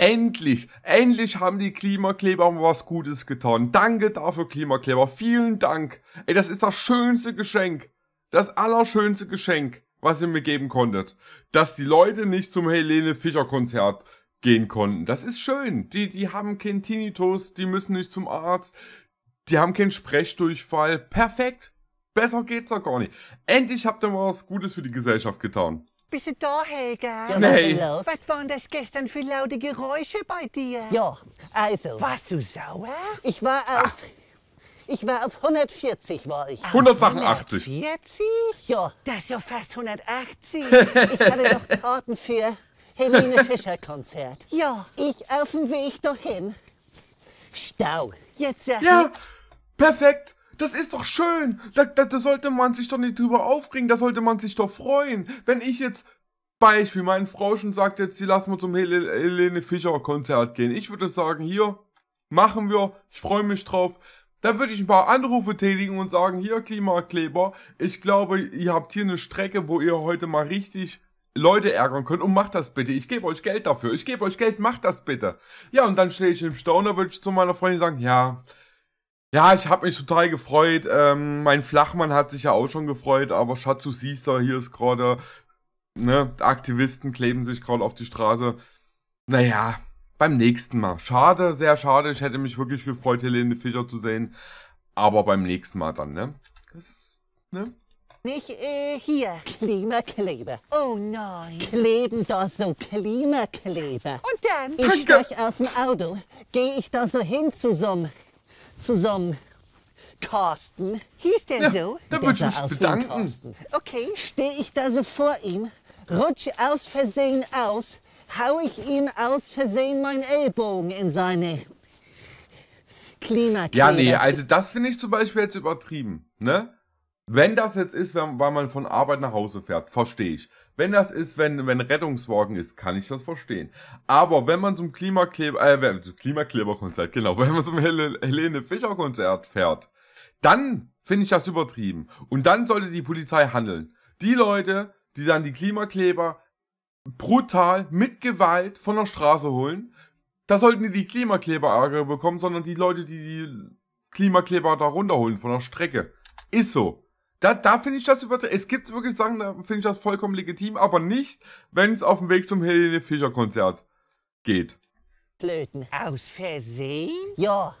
Endlich, endlich haben die Klimakleber was Gutes getan. Danke dafür, Klimakleber. Vielen Dank. Ey, das ist das schönste Geschenk. Das allerschönste Geschenk, was ihr mir geben konntet. Dass die Leute nicht zum Helene Fischer Konzert gehen konnten. Das ist schön. Die, die haben keinen Tinnitus, die müssen nicht zum Arzt, die haben keinen Sprechdurchfall. Perfekt. Besser geht's doch gar nicht. Endlich habt ihr mal was Gutes für die Gesellschaft getan. Bist du da, Helga? Ja, nee. was, was waren das gestern für laute Geräusche bei dir? Ja, also. Warst du sauer? Ich war auf. Ach. Ich war auf 140, war ich. 188. 140? Ja. Das ist ja fast 180. ich hatte noch Karten für Helene Fischer Konzert. Ja. Ich auf dem Weg dahin. Stau. Jetzt sag Ja, perfekt. Das ist doch schön. Da, da, da sollte man sich doch nicht drüber aufregen. Da sollte man sich doch freuen. Wenn ich jetzt Beispiel, meine Frau schon sagt jetzt, sie lassen wir zum Hel Helene Fischer Konzert gehen. Ich würde sagen, hier, machen wir, ich freue mich drauf. Dann würde ich ein paar Anrufe tätigen und sagen, hier Klimakleber, ich glaube, ihr habt hier eine Strecke, wo ihr heute mal richtig Leute ärgern könnt und macht das bitte. Ich gebe euch Geld dafür. Ich gebe euch Geld, macht das bitte. Ja, und dann stehe ich im Stau und dann würde ich zu meiner Freundin sagen, ja, ja, ich habe mich total gefreut. Ähm, mein Flachmann hat sich ja auch schon gefreut, aber Schatz, du siehst da, hier ist gerade, ne, Aktivisten kleben sich gerade auf die Straße. Naja, beim nächsten Mal. Schade, sehr schade. Ich hätte mich wirklich gefreut, Helene Fischer zu sehen. Aber beim nächsten Mal dann, ne? Das, ne? Nicht äh, hier, Klimakleber. Oh nein. Kleben da so Klimakleber. Und dann? Ich steig aus dem Auto, gehe ich da so hin zu so einem zusammen. Carsten. Hieß der ja, so? Da würde ich mich bedanken. Okay. Stehe ich da so vor ihm, rutsche aus Versehen aus, hau ich ihm aus Versehen meinen Ellbogen in seine Klimakleber. Ja, nee, also das finde ich zum Beispiel jetzt übertrieben, ne? Wenn das jetzt ist, weil man von Arbeit nach Hause fährt, verstehe ich. Wenn das ist, wenn, wenn Rettungswagen ist, kann ich das verstehen. Aber wenn man zum Klimakleber, äh, zum Klimakleberkonzert, genau, wenn man zum Helene Fischer Konzert fährt, dann finde ich das übertrieben. Und dann sollte die Polizei handeln. Die Leute, die dann die Klimakleber brutal mit Gewalt von der Straße holen, da sollten die die Klimakleber Ärger bekommen, sondern die Leute, die die Klimakleber da runterholen von der Strecke. Ist so. Da, da finde ich das übertrieben. Es gibt wirklich Sachen, da finde ich das vollkommen legitim, aber nicht, wenn es auf dem Weg zum Helene Fischer Konzert geht. Blöden aus Versehen? Ja.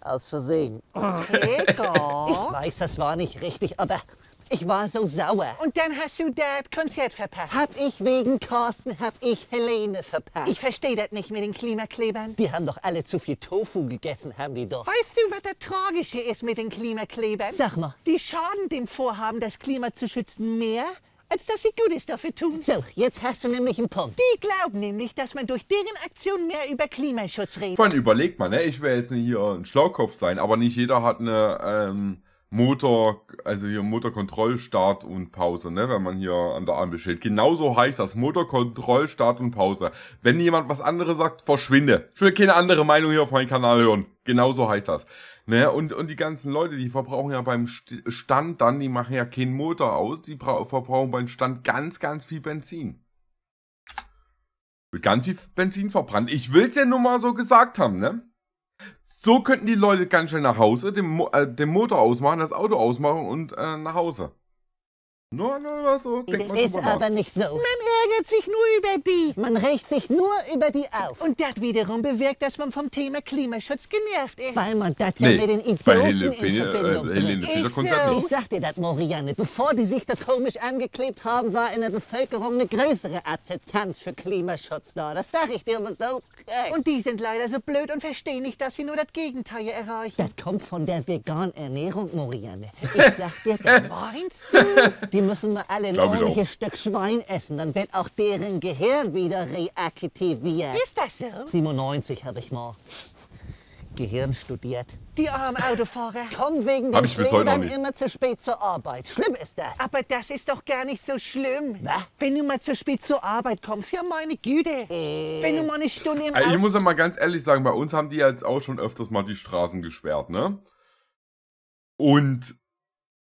Aus Versehen. Egal. Ich weiß, das war nicht richtig, aber ich war so sauer. Und dann hast du das Konzert verpasst. Hab ich wegen Carsten, hab ich Helene verpasst. Ich verstehe das nicht mit den Klimaklebern. Die haben doch alle zu viel Tofu gegessen, haben die doch. Weißt du, was das Tragische ist mit den Klimaklebern? Sag mal. Die schaden dem Vorhaben, das Klima zu schützen, mehr, als dass sie Gutes dafür tun. So, jetzt hast du nämlich einen Punkt. Die glauben nämlich, dass man durch deren Aktion mehr über Klimaschutz redet. Von überlegt man, ne? Ich will jetzt nicht hier ein Schlaukopf sein, aber nicht jeder hat eine ähm, Motor, also hier Motorkontrollstart und Pause, ne, wenn man hier an der Ampel steht. Genauso heißt das Motorkontrollstart und Pause. Wenn jemand was anderes sagt, verschwinde. Ich will keine andere Meinung hier auf meinem Kanal hören. Genauso heißt das. Ne, und, und die ganzen Leute, die verbrauchen ja beim Stand dann, die machen ja keinen Motor aus, die verbrauchen beim Stand ganz, ganz viel Benzin. Wird ganz viel Benzin verbrannt. Ich will's ja nur mal so gesagt haben, ne? So könnten die Leute ganz schnell nach Hause, den, äh, den Motor ausmachen, das Auto ausmachen und äh, nach Hause. Nur, nur so klingt man Das ist aber nicht so. Man ärgert sich nur über die. Man rächt sich nur über die auf. Und das wiederum bewirkt, dass man vom Thema Klimaschutz genervt ist. Weil man das ja mit den Idioten bei Helene, in Verbindung äh, Helene ist so. Ich sag dir das, Morianne. Bevor die sich da komisch angeklebt haben, war in der Bevölkerung eine größere Akzeptanz für Klimaschutz da. Das sag ich dir immer so. Und die sind leider so blöd und verstehen nicht, dass sie nur das Gegenteil erreichen. Das kommt von der veganen Ernährung, Morianne. Ich sag dir das. Meinst du? Die müssen wir alle ein ordentliches Stück Schwein essen, dann wird auch deren Gehirn wieder reaktiviert. Ist das so? 97 habe ich mal Gehirn studiert. Die armen Autofahrer kommen wegen den Klebern immer zu spät zur Arbeit. Schlimm ist das. Aber das ist doch gar nicht so schlimm. Na? Wenn du mal zu spät zur Arbeit kommst, ja meine Güte. Äh. Wenn du mal eine Stunde im also, Ich muss ja mal ganz ehrlich sagen, bei uns haben die jetzt auch schon öfters mal die Straßen gesperrt, ne? Und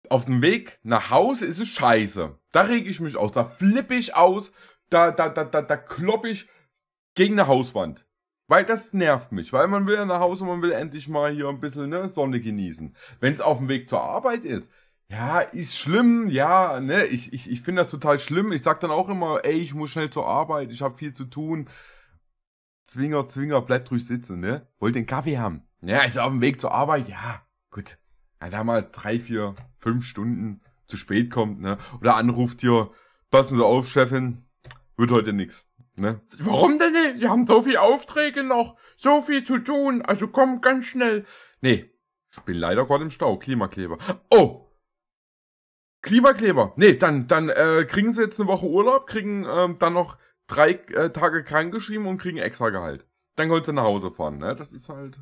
auf dem Weg nach Hause ist es scheiße. Da reg ich mich aus, da flippe ich aus, da, da, da, da, da klopp ich gegen eine Hauswand. Weil das nervt mich, weil man will ja nach Hause, man will endlich mal hier ein bisschen ne, Sonne genießen. Wenn es auf dem Weg zur Arbeit ist, ja, ist schlimm, ja, ne, ich, ich, ich finde das total schlimm. Ich sag dann auch immer, ey, ich muss schnell zur Arbeit, ich habe viel zu tun. Zwinger, Zwinger, bleibt ruhig sitzen, ne? Wollt den Kaffee haben? Ja, ist auf dem Weg zur Arbeit, ja, gut ja, da mal halt drei, vier, fünf Stunden zu spät kommt, ne? Oder anruft hier, passen Sie auf, Chefin, wird heute nix. Ne? Warum denn nicht? Wir haben so viel Aufträge noch, so viel zu tun, also komm ganz schnell. Nee, ich bin leider gerade im Stau, Klimakleber. Oh! Klimakleber. Nee, dann, dann äh, kriegen sie jetzt eine Woche Urlaub, kriegen ähm, dann noch drei äh, Tage krankgeschrieben und kriegen extra Gehalt. Dann können sie nach Hause fahren, ne? Das ist halt.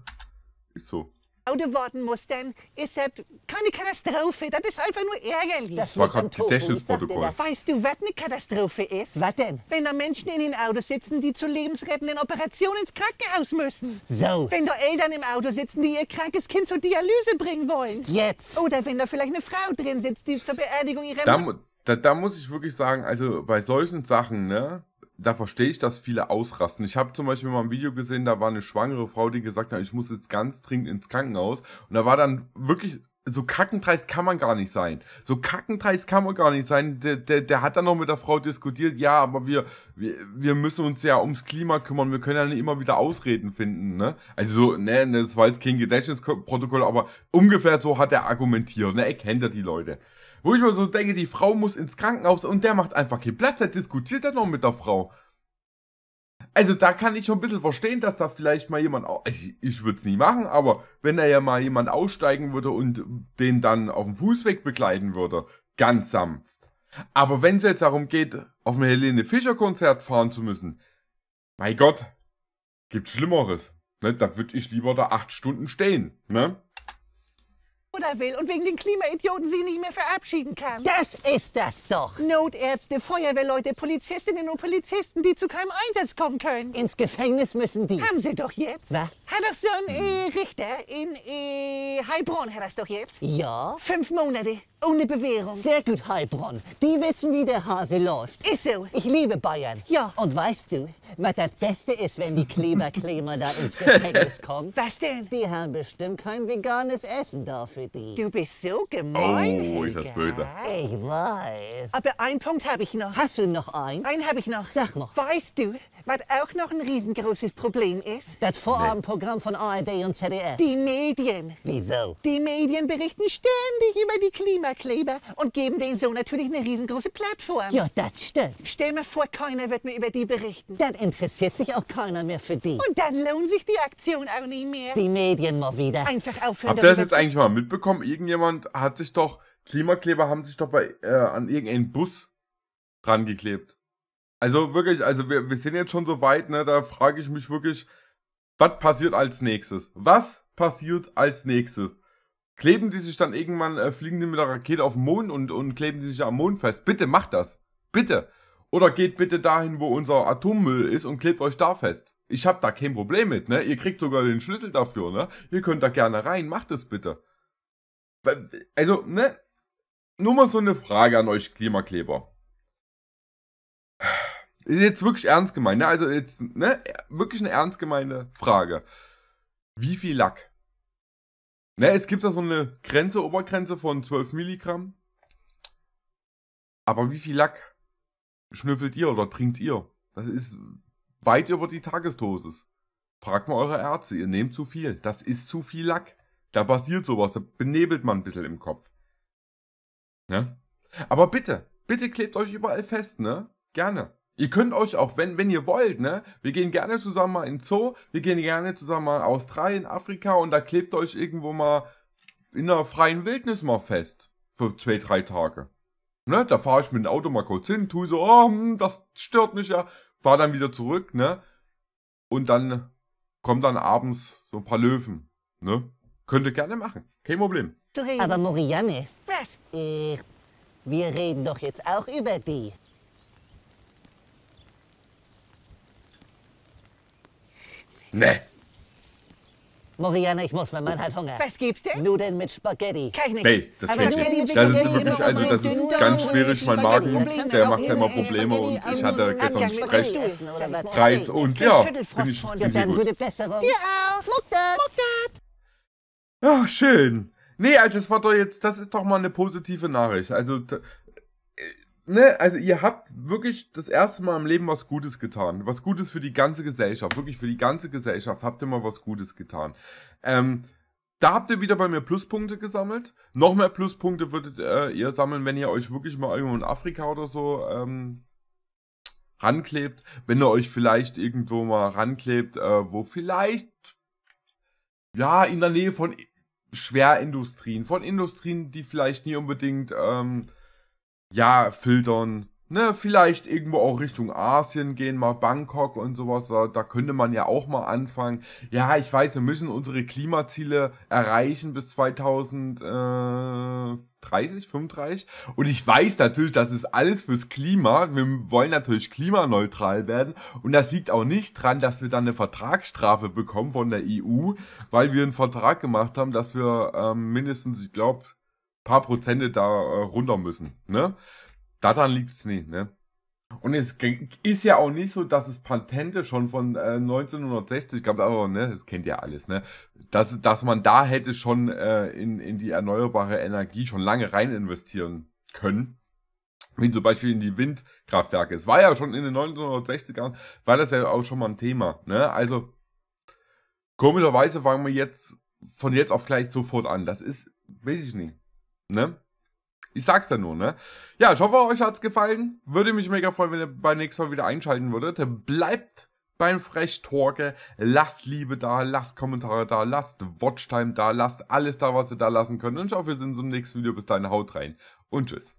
Ist so. Auto warten muss, dann ist das keine Katastrophe. Das ist einfach nur ärgerlich. Das war gerade Gedächtnisprotokoll. Weißt du, was eine Katastrophe ist? Was denn? Wenn da Menschen in den Autos sitzen, die zu lebensrettenden Operationen ins Krankenhaus müssen. So. Wenn da Eltern im Auto sitzen, die ihr krankes Kind zur Dialyse bringen wollen. Jetzt. Oder wenn da vielleicht eine Frau drin sitzt, die zur Beerdigung ihrer... Da, da, da muss ich wirklich sagen, also bei solchen Sachen, ne? da verstehe ich, dass viele ausrasten. Ich habe zum Beispiel mal ein Video gesehen, da war eine schwangere Frau, die gesagt hat, ich muss jetzt ganz dringend ins Krankenhaus. Und da war dann wirklich, so kackendreist kann man gar nicht sein. So kackendreist kann man gar nicht sein. Der, der, der hat dann noch mit der Frau diskutiert, ja, aber wir, wir, wir müssen uns ja ums Klima kümmern, wir können ja nicht immer wieder Ausreden finden, ne? Also so, ne, ne das war jetzt kein Gedächtnisprotokoll, aber ungefähr so hat er argumentiert, ne? Er kennt ja die Leute. Wo ich mir so denke, die Frau muss ins Krankenhaus und der macht einfach keinen Platz, der diskutiert dann noch mit der Frau. Also da kann ich schon ein bisschen verstehen, dass da vielleicht mal jemand, also ich würde es nie machen, aber wenn da ja mal jemand aussteigen würde und den dann auf dem Fußweg begleiten würde, ganz sanft. Aber wenn es jetzt darum geht, auf dem Helene Fischer Konzert fahren zu müssen, mein Gott, gibt's Schlimmeres. Ne? Da würde ich lieber da acht Stunden stehen. Ne? Mörder will und wegen den Klimaidioten sie nicht mehr verabschieden kann. Das ist das doch. Notärzte, Feuerwehrleute, Polizistinnen und Polizisten, die zu keinem Einsatz kommen können. Ins Gefängnis müssen die. Haben sie doch jetzt. Was? Hat doch so ein äh, Richter in äh, Heilbronn, hat das doch jetzt. Ja. Fünf Monate. Ohne Bewährung. Sehr gut, Heilbronn. Die wissen, wie der Hase läuft. Ist so. Ich liebe Bayern. Ja. Und weißt du, was das Beste ist, wenn die Kleberkleber da ins Gefängnis kommen? Was denn? Die haben bestimmt kein veganes Essen dafür. Du bist so gemein, Oh, ist das böse. Ich weiß. Aber einen Punkt habe ich noch. Hast du noch einen? Einen habe ich noch. Sag mal. Weißt du, was auch noch ein riesengroßes Problem ist? Das Vorabendprogramm von ARD und ZDF. Die Medien. Wieso? Die Medien berichten ständig über die Klimakleber und geben denen so natürlich eine riesengroße Plattform. Ja, das stimmt. Stell mir vor, keiner wird mir über die berichten. Dann interessiert sich auch keiner mehr für die. Und dann lohnt sich die Aktion auch nicht mehr. Die Medien mal wieder. Einfach aufhören. Habt ihr das jetzt eigentlich mal mitbekommen? mitbekommen, irgendjemand hat sich doch, Klimakleber haben sich doch bei, äh, an irgendeinen Bus dran geklebt. Also wirklich, also wir, wir sind jetzt schon so weit, ne, da frage ich mich wirklich, was passiert als nächstes? Was passiert als nächstes? Kleben die sich dann irgendwann, äh, fliegen die mit der Rakete auf den Mond und, und kleben die sich am Mond fest? Bitte macht das. Bitte. Oder geht bitte dahin, wo unser Atommüll ist und klebt euch da fest. Ich hab da kein Problem mit, ne? Ihr kriegt sogar den Schlüssel dafür, ne? Ihr könnt da gerne rein, macht es bitte. Also, ne? Nur mal so eine Frage an euch Klimakleber. Ist jetzt wirklich ernst gemeint, ne? Also jetzt, ne? Wirklich eine ernst gemeinte Frage. Wie viel Lack? Ne, es gibt da so eine Grenze, Obergrenze von 12 Milligramm. Aber wie viel Lack schnüffelt ihr oder trinkt ihr? Das ist weit über die Tagesdosis. Fragt mal eure Ärzte, ihr nehmt zu viel. Das ist zu viel Lack. Da passiert sowas, da benebelt man ein bisschen im Kopf. Ne? Aber bitte, bitte klebt euch überall fest, ne? Gerne. Ihr könnt euch auch, wenn, wenn ihr wollt, ne? Wir gehen gerne zusammen mal in Zoo, wir gehen gerne zusammen mal in Australien, Afrika und da klebt euch irgendwo mal in der freien Wildnis mal fest. Für zwei, drei Tage. Ne? Da fahre ich mit dem Auto mal kurz hin, tue so, oh, hm, das stört mich ja. Fahr dann wieder zurück, ne? Und dann kommen dann abends so ein paar Löwen, ne? Könnte gerne machen. Kein Problem. Aber Morianne. Was? Äh, wir reden doch jetzt auch über die. Ne. Morianne, ich muss, wenn man hat Hunger. Was gibt's denn? Nudeln mit Spaghetti. Kann ich nicht. Nee, das geht nicht. Das ist wirklich, also das ist ganz schwierig. Mein Magen, der macht immer Probleme und ich hatte gestern Sprech, Reiz und ja, bin ich, bin ich gut. Dir auch. Mutter. Ach, schön. Nee, also das war doch jetzt, das ist doch mal eine positive Nachricht. Also, äh, ne, also ihr habt wirklich das erste Mal im Leben was Gutes getan. Was Gutes für die ganze Gesellschaft. Wirklich für die ganze Gesellschaft habt ihr mal was Gutes getan. Ähm, da habt ihr wieder bei mir Pluspunkte gesammelt. Noch mehr Pluspunkte würdet äh, ihr sammeln, wenn ihr euch wirklich mal irgendwo in Afrika oder so ähm, ranklebt. Wenn ihr euch vielleicht irgendwo mal ranklebt, äh, wo vielleicht ja in der Nähe von Schwerindustrien, von Industrien, die vielleicht nie unbedingt, ähm, ja, filtern, ne, vielleicht irgendwo auch Richtung Asien gehen, mal Bangkok und sowas, da, da könnte man ja auch mal anfangen. Ja, ich weiß, wir müssen unsere Klimaziele erreichen bis 2000, äh, 30, 35. Und ich weiß natürlich, das ist alles fürs Klima. Wir wollen natürlich klimaneutral werden. Und das liegt auch nicht dran, dass wir dann eine Vertragsstrafe bekommen von der EU, weil wir einen Vertrag gemacht haben, dass wir ähm, mindestens, ich glaube, paar Prozente da äh, runter müssen. Ne? Daran liegt es nicht. Ne? Und es ist ja auch nicht so, dass es Patente schon von äh, 1960 gab, aber ne, das kennt ja alles, ne? Dass, dass man da hätte schon äh, in, in die erneuerbare Energie schon lange rein investieren können. Wie zum Beispiel in die Windkraftwerke. Es war ja schon in den 1960ern, war das ja auch schon mal ein Thema. Ne? Also komischerweise fangen wir jetzt von jetzt auf gleich sofort an. Das ist, weiß ich nicht. Ne? Ich sag's ja nur, ne? Ja, ich hoffe, euch hat's gefallen. Würde mich mega freuen, wenn ihr beim nächsten Mal wieder einschalten würdet. Bleibt beim Fresh Talke. Lasst Liebe da, lasst Kommentare da, lasst Watchtime da, lasst alles da, was ihr da lassen könnt. Und ich hoffe, wir sehen uns im nächsten Video. Bis dahin, haut rein und tschüss.